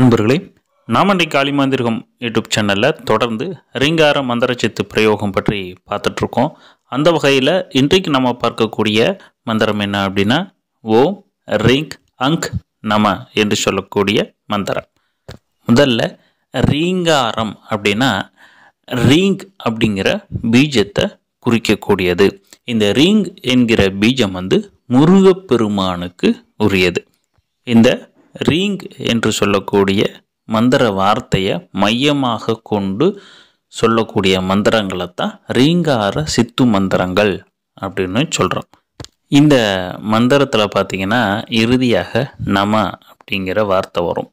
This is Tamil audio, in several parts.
அன்பர்களே நாம் அன்றைக்கு காளிமாந்திரகம் யூடியூப் சேனலில் தொடர்ந்து ரீங்கார மந்திரச்சித்து பிரயோகம் பற்றி பார்த்துட்ருக்கோம் அந்த வகையில் இன்றைக்கு நம்ம பார்க்கக்கூடிய மந்திரம் என்ன அப்படின்னா ஓம் ரீங் அங்க் நம என்று சொல்லக்கூடிய மந்திரம் முதல்ல ரீங்காரம் அப்படின்னா ரீங் அப்படிங்கிற பீஜத்தை குறிக்கக்கூடியது இந்த ரீங் என்கிற பீஜம் வந்து முருகப்பெருமானுக்கு உரியது இந்த ரீங் என்று சொல்லக்கூடிய மந்திர வார்த்தையை மையமாக கொண்டு சொல்லக்கூடிய மந்திரங்களை தான் ரீங்கார சித்து மந்திரங்கள் அப்படின்னு சொல்கிறோம் இந்த மந்திரத்தில் பார்த்தீங்கன்னா இறுதியாக நம அப்படிங்கிற வார்த்தை வரும்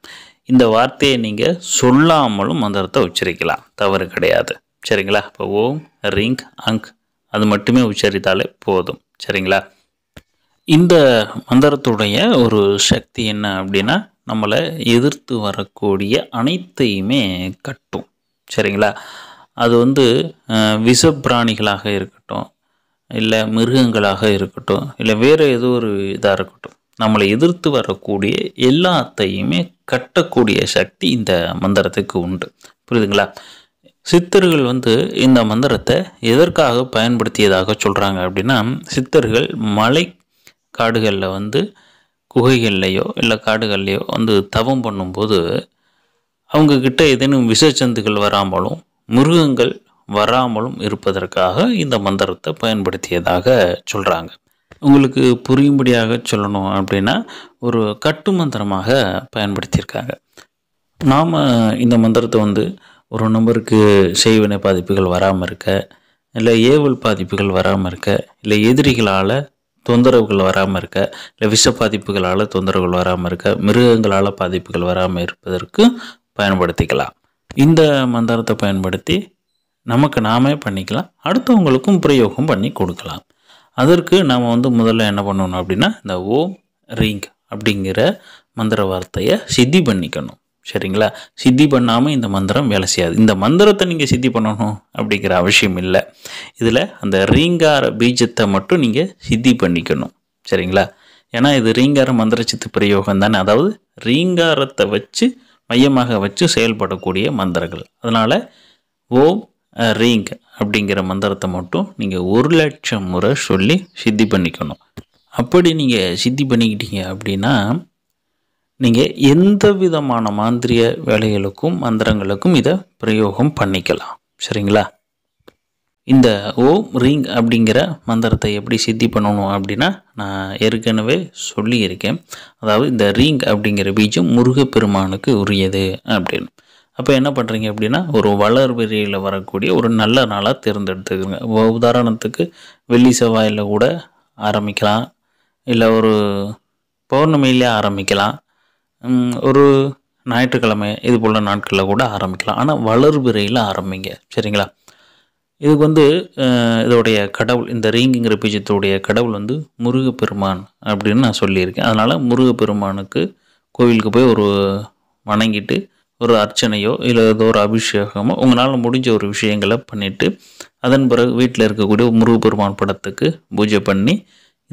இந்த வார்த்தையை நீங்கள் சொல்லாமலும் மந்திரத்தை உச்சரிக்கலாம் தவறு கிடையாது சரிங்களா இப்போ ஓம் ரிங் அங்க் அது மட்டுமே உச்சரித்தாலே போதும் சரிங்களா இந்த மந்திரத்துடைய ஒரு சக்தி என்ன அப்படின்னா நம்மளை எதிர்த்து வரக்கூடிய அனைத்தையுமே கட்டும் சரிங்களா அது வந்து விஷப்பிராணிகளாக இருக்கட்டும் இல்லை மிருகங்களாக இருக்கட்டும் இல்லை வேறு ஏதோ ஒரு இதாக இருக்கட்டும் நம்மளை எதிர்த்து வரக்கூடிய எல்லாத்தையுமே கட்டக்கூடிய சக்தி இந்த மந்திரத்துக்கு உண்டு புரியுதுங்களா சித்தர்கள் வந்து இந்த மந்திரத்தை எதற்காக பயன்படுத்தியதாக சொல்கிறாங்க அப்படின்னா சித்தர்கள் மலை காடுகளில் வந்து குகைகள்லையோ இல்லை காடுகள்லையோ வந்து தவம் பண்ணும்போது அவங்கக்கிட்ட ஏதேனும் விஷச்சந்துகள் வராமலும் மிருகங்கள் வராமலும் இருப்பதற்காக இந்த மந்திரத்தை பயன்படுத்தியதாக சொல்கிறாங்க உங்களுக்கு புரியும்படியாக சொல்லணும் அப்படின்னா ஒரு கட்டு மந்திரமாக பயன்படுத்தியிருக்காங்க நாம் இந்த மந்திரத்தை வந்து ஒரு நம்பருக்கு செய்வினை பாதிப்புகள் வராமல் இருக்க இல்லை ஏவல் பாதிப்புகள் வராமல் இருக்க இல்லை எதிரிகளால் தொந்தரவுகள் வராமல் இருக்க இல்லை விஷ பாதிப்புகளால் தொந்தரவுகள் வராமல் இருக்க மிருகங்களால் பாதிப்புகள் வராமல் இருப்பதற்கு பயன்படுத்திக்கலாம் இந்த மந்திரத்தை பயன்படுத்தி நமக்கு நாமே பண்ணிக்கலாம் அடுத்தவங்களுக்கும் பிரயோகம் பண்ணி கொடுக்கலாம் அதற்கு நாம் வந்து முதல்ல என்ன பண்ணணும் அப்படின்னா இந்த ஓம் ரிங் அப்படிங்கிற மந்திர வார்த்தையை சித்தி பண்ணிக்கணும் சரிங்களா சித்தி பண்ணாமல் இந்த மந்திரம் வேலை செய்யாது இந்த மந்திரத்தை நீங்கள் சித்தி பண்ணணும் அப்படிங்கிற அவசியம் இல்லை இதில் அந்த ரீங்கார பீஜத்தை மட்டும் நீங்கள் சித்தி பண்ணிக்கணும் சரிங்களா ஏன்னா இது ரீங்கார மந்திர சித்து பிரயோகம் தானே அதாவது ரீங்காரத்தை வச்சு மையமாக வச்சு செயல்படக்கூடிய மந்திரங்கள் அதனால் ஓம் ரீங் அப்படிங்கிற மந்திரத்தை மட்டும் நீங்கள் ஒரு லட்சம் முறை சொல்லி சித்தி பண்ணிக்கணும் அப்படி நீங்கள் சித்தி பண்ணிக்கிட்டீங்க அப்படின்னா நீங்கள் எந்த விதமான மாந்திரிய வேலைகளுக்கும் மந்திரங்களுக்கும் இதை பிரயோகம் பண்ணிக்கலாம் சரிங்களா இந்த ஓம் ரிங் அப்படிங்கிற மந்திரத்தை எப்படி சித்தி பண்ணணும் அப்படின்னா நான் ஏற்கனவே சொல்லியிருக்கேன் அதாவது இந்த ரிங் அப்படிங்கிற பீஜம் முருகப்பெருமானுக்கு உரியது அப்படின்னு அப்போ என்ன பண்ணுறீங்க அப்படின்னா ஒரு வளர்பிரியில் வரக்கூடிய ஒரு நல்ல நாளாக தேர்ந்தெடுத்துக்கோங்க உதாரணத்துக்கு வெள்ளி செவ்வாயில் கூட ஆரம்பிக்கலாம் இல்லை ஒரு பௌர்ணமியிலே ஆரம்பிக்கலாம் ஒரு ஞாயிற்றுக்கிழமை இது போல் நாட்களில் கூட ஆரம்பிக்கலாம் ஆனால் வளர்பிறையில் ஆரம்பிங்க சரிங்களா இதுக்கு வந்து இதோடைய கடவுள் இந்த ரீங்கிங்கிற பீஜத்தோடைய கடவுள் வந்து முருகப்பெருமான் அப்படின்னு நான் சொல்லியிருக்கேன் அதனால் முருகப்பெருமானுக்கு கோவிலுக்கு போய் ஒரு வணங்கிட்டு ஒரு அர்ச்சனையோ இல்லை ஏதோ ஒரு அபிஷேகமோ உங்களால் முடிஞ்ச ஒரு விஷயங்களை பண்ணிவிட்டு அதன் பிறகு வீட்டில் இருக்கக்கூடிய முருகப்பெருமான் படத்துக்கு பூஜை பண்ணி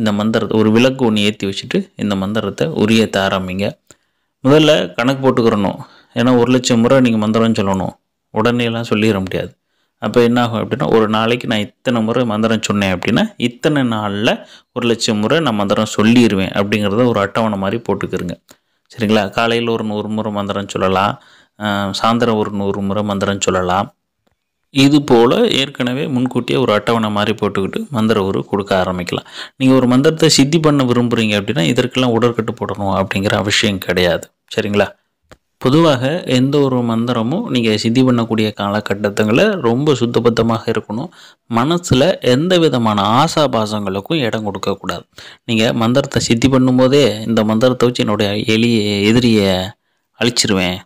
இந்த மந்திரத்தை ஒரு விளக்கு ஒன்று ஏற்றி வச்சுட்டு இந்த மந்திரத்தை உரிய ஆரம்பிங்க முதல்ல கணக்கு போட்டுக்கிறணும் ஏன்னா ஒரு லட்சம் முறை நீங்கள் மந்திரம் சொல்லணும் உடனேலாம் சொல்லிட முடியாது அப்போ என்ன ஆகும் அப்படின்னா ஒரு நாளைக்கு நான் இத்தனை முறை மந்திரம் சொன்னேன் அப்படின்னா இத்தனை நாளில் ஒரு லட்சம் முறை நான் மந்திரம் சொல்லிடுவேன் அப்படிங்கிறத ஒரு அட்டவணை மாதிரி போட்டுக்கிறேங்க சரிங்களா காலையில் ஒரு நூறு முறை மந்திரம் சொல்லலாம் சாயந்தரம் ஒரு நூறு முறை மந்திரம் சொல்லலாம் இது போல் ஏற்கனவே முன்கூட்டியே ஒரு அட்டவணை மாதிரி போட்டுக்கிட்டு மந்திர ஒரு கொடுக்க ஆரம்பிக்கலாம் நீங்கள் ஒரு மந்திரத்தை சித்தி பண்ண விரும்புகிறீங்க அப்படின்னா இதற்கெல்லாம் உடற்கட்டு போடணும் அப்படிங்கிற அவசியம் கிடையாது சரிங்களா பொதுவாக எந்த ஒரு மந்திரமும் நீங்கள் சித்தி பண்ணக்கூடிய காலகட்டத்தில் ரொம்ப சுத்தபத்தமாக இருக்கணும் மனசில் எந்த விதமான ஆசாபாசங்களுக்கும் இடம் கொடுக்கக்கூடாது நீங்கள் மந்திரத்தை சித்தி பண்ணும்போதே இந்த மந்திரத்தை வச்சு என்னுடைய எளிய எதிரியை அழிச்சிருவேன்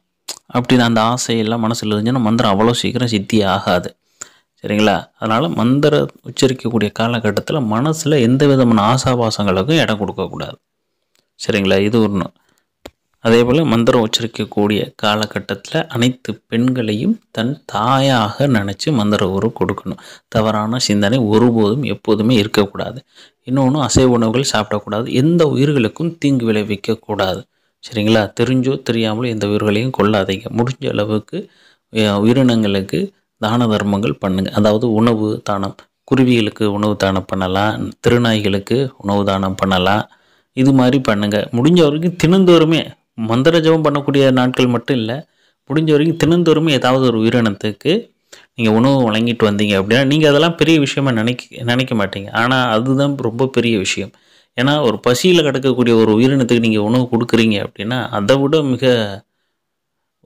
அப்படின்னு அந்த ஆசையெல்லாம் மனசில் இருந்துச்சுன்னா மந்திரம் அவ்வளோ சீக்கிரம் சித்தி ஆகாது சரிங்களா அதனால் மந்திர உச்சரிக்கக்கூடிய காலகட்டத்தில் மனசில் எந்த விதமான ஆசாபாசங்களுக்கும் இடம் கொடுக்கக்கூடாது சரிங்களா இது ஒன்று அதே போல் மந்திரம் உச்சரிக்கக்கூடிய காலகட்டத்தில் அனைத்து பெண்களையும் தன் தாயாக நினச்சி மந்திர உரு கொடுக்கணும் தவறான சிந்தனை ஒருபோதும் எப்போதுமே இருக்கக்கூடாது இன்னொன்று அசைவ உணவுகள் சாப்பிடக்கூடாது எந்த உயிர்களுக்கும் தீங்கு விளைவிக்கக்கூடாது சரிங்களா தெரிஞ்சோ தெரியாமலோ எந்த உயிர்களையும் கொள்ளாதீங்க முடிஞ்ச அளவுக்கு உயிரினங்களுக்கு தான தர்மங்கள் பண்ணுங்கள் அதாவது உணவு தானம் குருவிகளுக்கு உணவு தானம் பண்ணலாம் திருநாய்களுக்கு உணவு தானம் பண்ணலாம் இது மாதிரி பண்ணுங்கள் முடிஞ்ச வரைக்கும் தினந்தோறுமே மந்திர ஜபம் பண்ணக்கூடிய நாட்கள் மட்டும் இல்லை முடிஞ்ச வரைக்கும் தினந்தோறும் ஏதாவது ஒரு உயிரினத்துக்கு நீங்கள் உணவு வழங்கிட்டு வந்தீங்க அப்படின்னா நீங்கள் அதெல்லாம் பெரிய விஷயமா நினைக்க நினைக்க மாட்டீங்க ஆனால் அதுதான் ரொம்ப பெரிய விஷயம் ஏன்னா ஒரு பசியில் கிடக்கக்கூடிய ஒரு உயிரினத்துக்கு நீங்கள் உணவு கொடுக்குறீங்க அப்படின்னா அதை விட மிக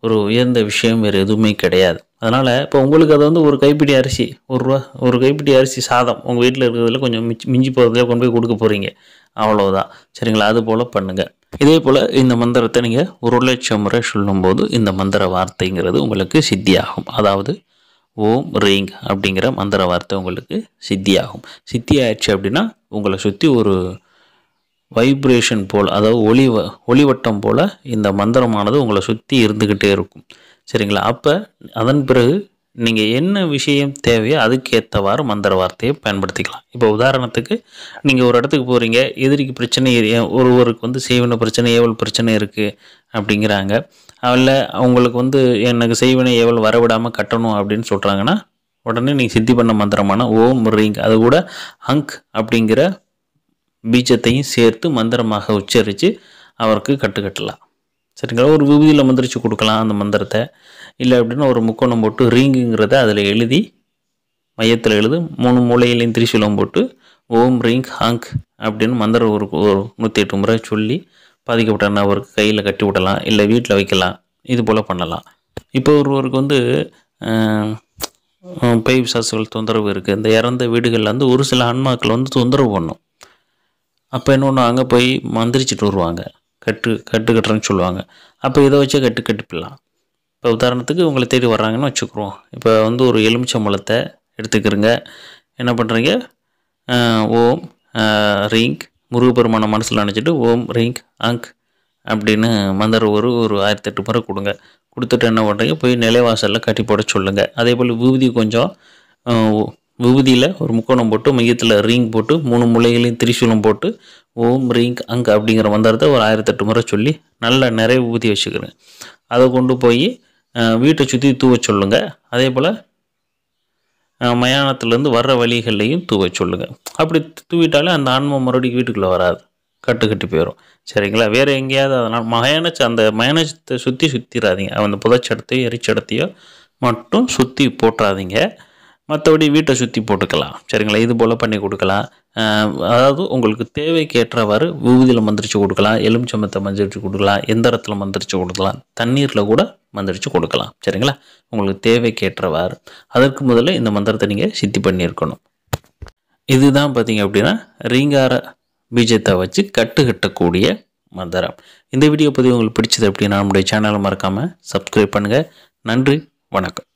ஒரு உயர்ந்த விஷயம் வேறு எதுவுமே கிடையாது அதனால் இப்போ உங்களுக்கு அது வந்து ஒரு கைப்பிடி அரிசி ஒரு ரூபா ஒரு கைப்பிடி அரிசி சாதம் உங்கள் வீட்டில் இருக்கிறதுல கொஞ்சம் மிஞ்சி மிஞ்சி போகிறதுல கொண்டு போய் கொடுக்க போகிறீங்க அவ்வளோதான் சரிங்களா அது போல் பண்ணுங்கள் இதே போல் இந்த மந்திரத்தை நீங்கள் ஒரு லட்சம் முறை சொல்லும்போது இந்த மந்திர வார்த்தைங்கிறது உங்களுக்கு சித்தியாகும் அதாவது ஓம் ரீங் அப்படிங்கிற மந்திர வார்த்தை உங்களுக்கு சித்தியாகும் சித்தி ஆயிடுச்சு அப்படின்னா உங்களை சுற்றி ஒரு வைப்ரேஷன் போல் அதாவது ஒளி ஒளிவட்டம் போல் இந்த மந்திரமானது உங்களை சுற்றி இருந்துக்கிட்டே இருக்கும் சரிங்களா அப்போ அதன் பிறகு நீங்கள் என்ன விஷயம் தேவையோ அதுக்கேற்றவாறு மந்திர வார்த்தையை பயன்படுத்திக்கலாம் இப்போ உதாரணத்துக்கு நீங்கள் ஒரு இடத்துக்கு போகிறீங்க எதிரிக்கு பிரச்சனை ஒருவருக்கு வந்து செய்வன பிரச்சனை ஏவல் பிரச்சனை இருக்குது அப்படிங்கிறாங்க அதில் அவங்களுக்கு வந்து எனக்கு செய்வனை ஏவல் வரவிடாமல் கட்டணும் அப்படின்னு சொல்கிறாங்கன்னா உடனே நீங்கள் சித்தி பண்ண மந்திரமான ஓம் ரிங் அது கூட அங்க் அப்படிங்கிற பீச்சத்தையும் சேர்த்து மந்திரமாக உச்சரித்து அவருக்கு கட்டுக்கட்டலாம் சரிங்களா ஒரு விபூதியில் மந்திரிச்சு கொடுக்கலாம் அந்த மந்திரத்தை இல்லை அப்படின்னா ஒரு முக்கோணம் போட்டு ரீங்குங்கிறத அதில் எழுதி மையத்தில் எழுது மூணு மூலையிலையும் திரிசூலம் போட்டு ஓம் ரிங் ஹாங்க் அப்படின்னு மந்திரம் ஒரு ஒரு நூற்றி எட்டு முறை சொல்லி பாதிக்கப்பட்ட நபருக்கு கையில் கட்டி விடலாம் இல்லை வீட்டில் வைக்கலாம் இது போல் பண்ணலாம் இப்போ ஒருவருக்கு வந்து பெய் விசாசுகள் தொந்தரவு இருக்குது இந்த இறந்த வீடுகளில் வந்து ஒரு சில ஆன்மாக்கள் வந்து தொந்தரவு பண்ணும் அப்போ என்ன பண்ணுவாங்க போய் மந்திரிச்சிட்டு வருவாங்க கட்டு கட்டு கட்டுறேன்னு சொல்லுவாங்க அப்போ இதை வச்சு கட்டு கட்டிப்பிடலாம் இப்போ உதாரணத்துக்கு உங்களை தேடி வர்றாங்கன்னு வச்சுக்கிறோம் இப்போ வந்து ஒரு எலுமிச்சம்பழத்தை எடுத்துக்கிறோங்க என்ன பண்ணுறீங்க ஓம் ரீங்க் முருகப்பெருமான மனசில் நினச்சிட்டு ஓம் ரிங்க் அங்க் அப்படின்னு மந்திர ஒரு ஒரு ஆயிரத்தி எட்டு முறை கொடுங்க கொடுத்துட்டு என்ன பண்ணுறீங்க போய் நிலைவாசலில் கட்டி போட சொல்லுங்கள் அதே போல் விபூதி கொஞ்சம் விபூதியில் ஒரு முக்கோணம் போட்டு மையத்தில் ரீங் போட்டு மூணு முளைகளையும் திரிசூலம் போட்டு ஓம் ரீங் அங்க் அப்படிங்கிற மந்திரத்தை ஒரு ஆயிரத்தெட்டு முறை சொல்லி நல்லா நிறைய விபூதி வச்சுக்கிறேன் அதை கொண்டு போய் வீட்டை சுற்றி தூவ சொல்லுங்கள் அதே போல் மயானத்துலேருந்து வர்ற வழிகள்லையும் தூவ சொல்லுங்கள் அப்படி தூவிட்டாலே அந்த ஆன்மா மறுபடியும் வீட்டுக்குள்ளே வராது கட்டு கட்டி போயிடும் சரிங்களா வேறு எங்கேயாவது அதனால் மயானச்சு அந்த மயானத்தை சுற்றி சுற்றிடாதீங்க அந்த புதைச்சடத்தையோ எரிச்சடத்தையோ மட்டும் சுற்றி போட்டுறாதீங்க மற்றபடி வீட்டை சுற்றி போட்டுக்கலாம் சரிங்களா இது போல் பண்ணி கொடுக்கலாம் அதாவது உங்களுக்கு தேவைக்கு ஏற்றவாறு விபூதியில் மந்திரிச்சு கொடுக்கலாம் எலுமிச்சம்பத்தை மந்திரிச்சு கொடுக்கலாம் எந்திரத்தில் மந்திரிச்சு கொடுக்கலாம் தண்ணீரில் கூட மந்திரிச்சு கொடுக்கலாம் சரிங்களா உங்களுக்கு தேவைக்கேற்றவாறு அதற்கு முதல்ல இந்த மந்திரத்தை நீங்கள் சித்தி பண்ணியிருக்கணும் இதுதான் பார்த்தீங்க அப்படின்னா ரீங்கார பீஜத்தை வச்சு கட்டுக்கட்டக்கூடிய மந்திரம் இந்த வீடியோ பற்றி உங்களுக்கு பிடிச்சது அப்படின்னா நம்முடைய சேனலை மறக்காமல் சப்ஸ்கிரைப் பண்ணுங்கள் நன்றி வணக்கம்